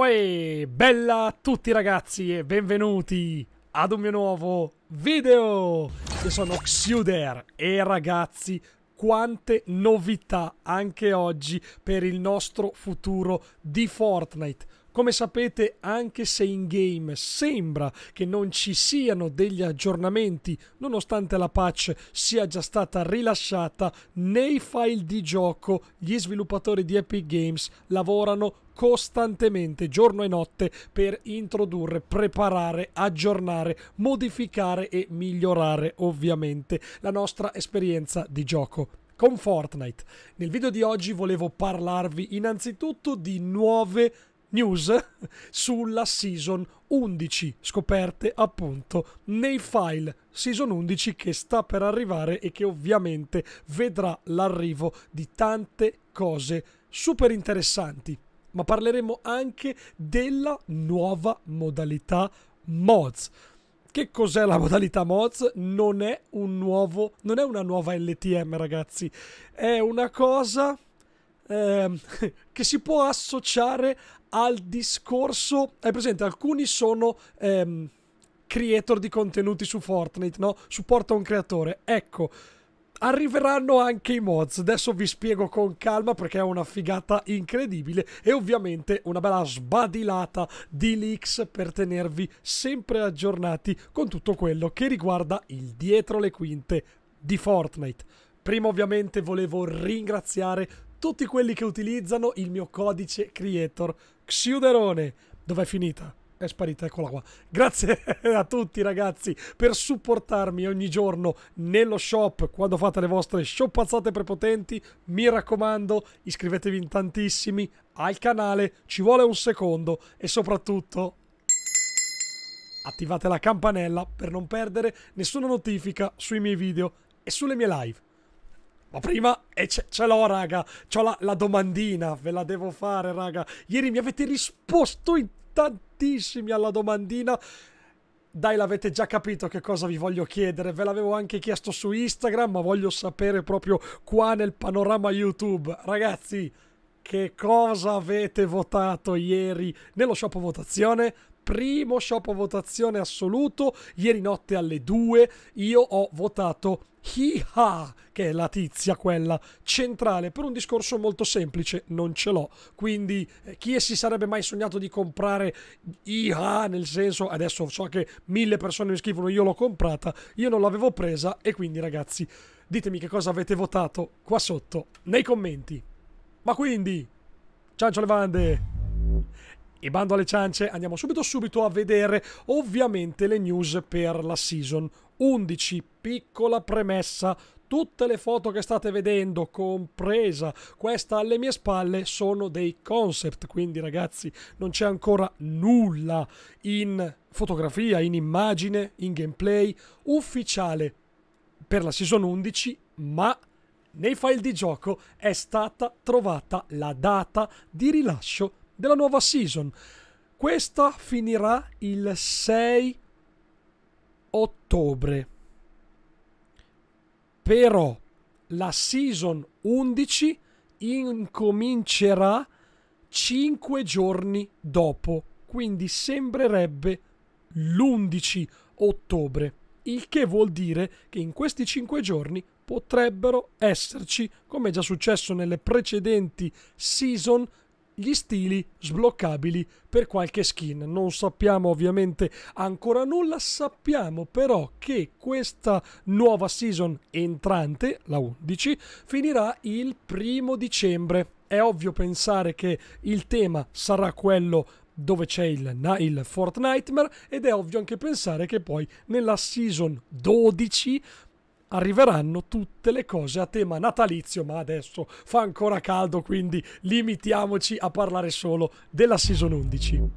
Uè, bella a tutti ragazzi e benvenuti ad un mio nuovo video! Io sono Xuder e ragazzi, quante novità anche oggi per il nostro futuro di Fortnite. Come sapete, anche se in game sembra che non ci siano degli aggiornamenti, nonostante la patch sia già stata rilasciata, nei file di gioco gli sviluppatori di Epic Games lavorano costantemente, giorno e notte, per introdurre, preparare, aggiornare, modificare e migliorare ovviamente la nostra esperienza di gioco con Fortnite. Nel video di oggi volevo parlarvi innanzitutto di nuove news sulla season 11 scoperte appunto nei file season 11 che sta per arrivare e che ovviamente vedrà l'arrivo di tante cose super interessanti ma parleremo anche della nuova modalità mods che cos'è la modalità mods? Non è un nuovo, non è una nuova LTM, ragazzi. È una cosa ehm, che si può associare al discorso. Hai presente? Alcuni sono. Ehm, creator di contenuti su Fortnite, no? Supporta un creatore. Ecco, arriveranno anche i mods. Adesso vi spiego con calma perché è una figata incredibile e ovviamente una bella sbadilata di leaks per tenervi sempre aggiornati con tutto quello che riguarda il dietro le quinte di Fortnite. Prima ovviamente volevo ringraziare tutti quelli che utilizzano il mio codice creator Xiuderone. Dov'è finita? È sparita, eccola qua. Grazie a tutti ragazzi per supportarmi ogni giorno nello shop quando fate le vostre shoppazzate prepotenti. Mi raccomando, iscrivetevi in tantissimi al canale, ci vuole un secondo e soprattutto attivate la campanella per non perdere nessuna notifica sui miei video e sulle mie live. Ma prima e ce, l'ho, raga. C'ho la, la, domandina. Ve la devo fare, raga. Ieri mi avete risposto in tantissimi alla domandina. Dai, l'avete già capito che cosa vi voglio chiedere. Ve l'avevo anche chiesto su Instagram, ma voglio sapere proprio qua nel panorama YouTube. Ragazzi, che cosa avete votato ieri nello shop votazione? primo shop a votazione assoluto. Ieri notte alle 2 io ho votato hi che è la tizia quella centrale, per un discorso molto semplice, non ce l'ho. Quindi eh, chi si sarebbe mai sognato di comprare hi nel senso, adesso so che mille persone mi scrivono, io l'ho comprata, io non l'avevo presa e quindi ragazzi, ditemi che cosa avete votato qua sotto nei commenti. Ma quindi, ciao le bande! E bando alle ciance, andiamo subito subito a vedere ovviamente le news per la season 11. Piccola premessa, tutte le foto che state vedendo, compresa questa alle mie spalle, sono dei concept, quindi ragazzi non c'è ancora nulla in fotografia, in immagine, in gameplay ufficiale per la season 11, ma nei file di gioco è stata trovata la data di rilascio della nuova season. Questa finirà il 6 ottobre. Però la season 11 incomincerà 5 giorni dopo, quindi sembrerebbe l'11 ottobre, il che vuol dire che in questi 5 giorni potrebbero esserci, come è già successo nelle precedenti season, gli stili sbloccabili per qualche skin. Non sappiamo ovviamente ancora nulla, sappiamo però che questa nuova season entrante, la 11, finirà il primo dicembre. È ovvio pensare che il tema sarà quello dove c'è il, il Fortnite ed è ovvio anche pensare che poi nella season 12 arriveranno tutte le cose a tema natalizio, ma adesso fa ancora caldo, quindi limitiamoci a parlare solo della season 11.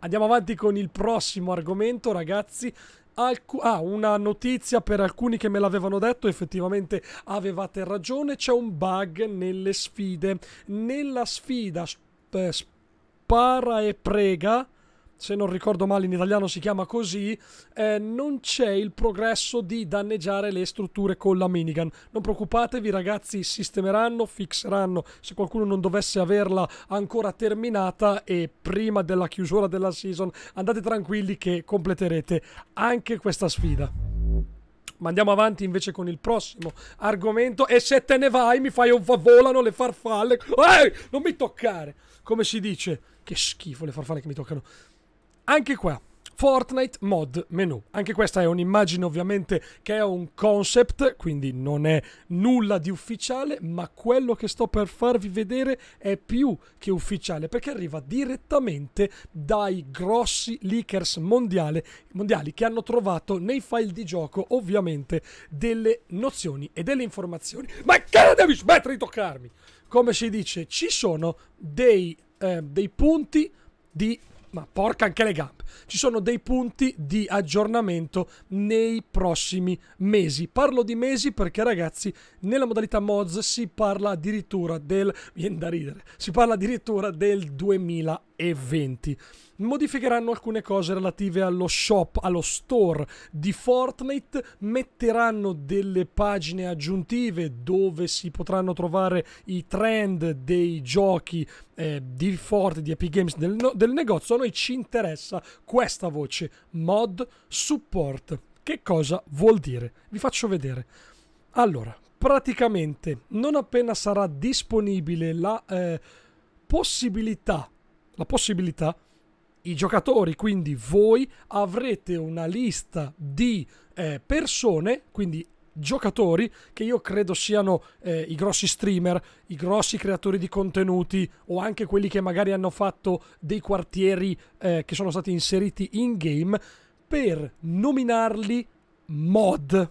Andiamo avanti con il prossimo argomento, ragazzi. Alcu- ah, una notizia per alcuni che me l'avevano detto, effettivamente avevate ragione, c'è un bug nelle sfide. Nella sfida sp- spara e prega se non ricordo male in italiano si chiama così, eh, non c'è il progresso di danneggiare le strutture con la minigun. Non preoccupatevi ragazzi, sistemeranno, fixeranno. Se qualcuno non dovesse averla ancora terminata e prima della chiusura della season, andate tranquilli che completerete anche questa sfida. Ma andiamo avanti invece con il prossimo argomento. E se te ne vai, mi fai un fa volano le farfalle. Ehi, non mi toccare! Come si dice? Che schifo le farfalle che mi toccano. Anche qua. Fortnite mod menu. Anche questa è un'immagine ovviamente che è un concept, quindi non è nulla di ufficiale, ma quello che sto per farvi vedere è più che ufficiale perché arriva direttamente dai grossi leakers mondiale, mondiali che hanno trovato nei file di gioco ovviamente delle nozioni e delle informazioni. Ma che devi smettere di toccarmi? Come si dice, ci sono dei, eh, dei punti di ma porca anche le gambe. Ci sono dei punti di aggiornamento nei prossimi mesi. Parlo di mesi perché ragazzi, nella modalità mods si parla addirittura del viene da ridere. Si parla addirittura del 2000 e 2020. Modificheranno alcune cose relative allo shop, allo store di Fortnite, metteranno delle pagine aggiuntive dove si potranno trovare i trend dei giochi eh, di Fortnite, di Epic Games del, del negozio. A noi ci interessa questa voce, mod support. Che cosa vuol dire? Vi faccio vedere. Allora, praticamente non appena sarà disponibile la eh, possibilità la possibilità, i giocatori, quindi voi avrete una lista di eh, persone, quindi giocatori che io credo siano eh, i grossi streamer, i grossi creatori di contenuti o anche quelli che magari hanno fatto dei quartieri eh, che sono stati inseriti in game per nominarli mod.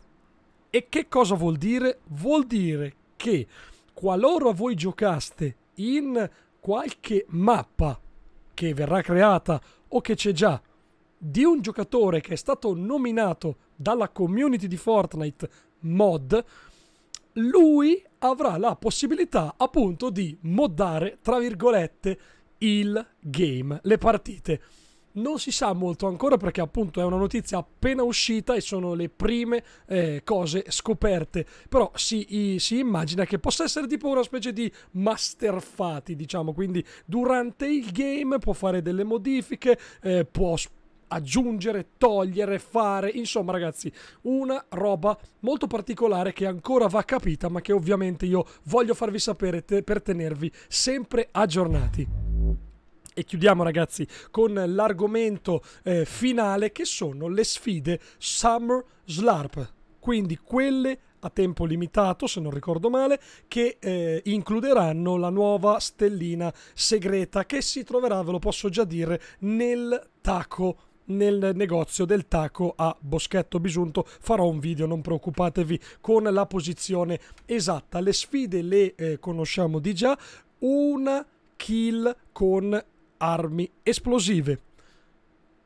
E che cosa vuol dire? Vuol dire che qualora voi giocaste in qualche mappa che verrà creata o che c'è già di un giocatore che è stato nominato dalla community di Fortnite mod, lui avrà la possibilità appunto di moddare, tra virgolette, il game, le partite non si sa molto ancora perché appunto è una notizia appena uscita e sono le prime eh, cose scoperte, però si, si, immagina che possa essere tipo una specie di masterfati, diciamo, quindi durante il game può fare delle modifiche, eh, può aggiungere, togliere, fare, insomma ragazzi, una roba molto particolare che ancora va capita, ma che ovviamente io voglio farvi sapere te per tenervi sempre aggiornati e chiudiamo ragazzi con l'argomento eh, finale che sono le sfide Summer Slarp, quindi quelle a tempo limitato, se non ricordo male, che eh, includeranno la nuova stellina segreta che si troverà, ve lo posso già dire, nel taco nel negozio del taco a Boschetto Bisunto farò un video non preoccupatevi con la posizione esatta le sfide le eh, conosciamo di già una kill con armi esplosive.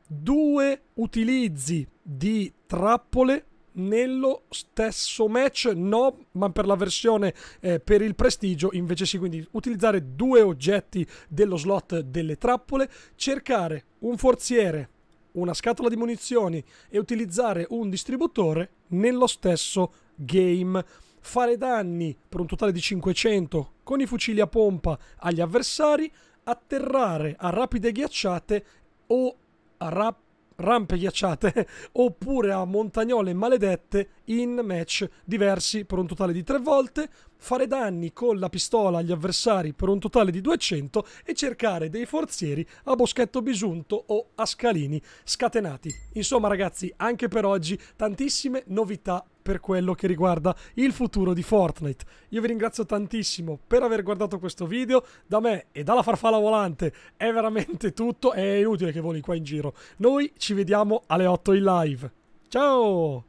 Due utilizzi di trappole nello stesso match, no, ma per la versione eh, per il prestigio invece sì, quindi utilizzare due oggetti dello slot delle trappole, cercare un forziere, una scatola di munizioni e utilizzare un distributore nello stesso game. Fare danni per un totale di 500 con i fucili a pompa agli avversari, atterrare a rapide ghiacciate o a rap- rampe ghiacciate oppure a montagnole maledette in match diversi per un totale di tre volte, fare danni con la pistola agli avversari per un totale di 200 e cercare dei forzieri a boschetto bisunto o a scalini scatenati. Insomma ragazzi, anche per oggi tantissime novità per quello che riguarda il futuro di Fortnite. Io vi ringrazio tantissimo per aver guardato questo video, da me e dalla farfalla volante è veramente tutto, è inutile che voli qua in giro. Noi ci vediamo alle 8 in live. Ciao!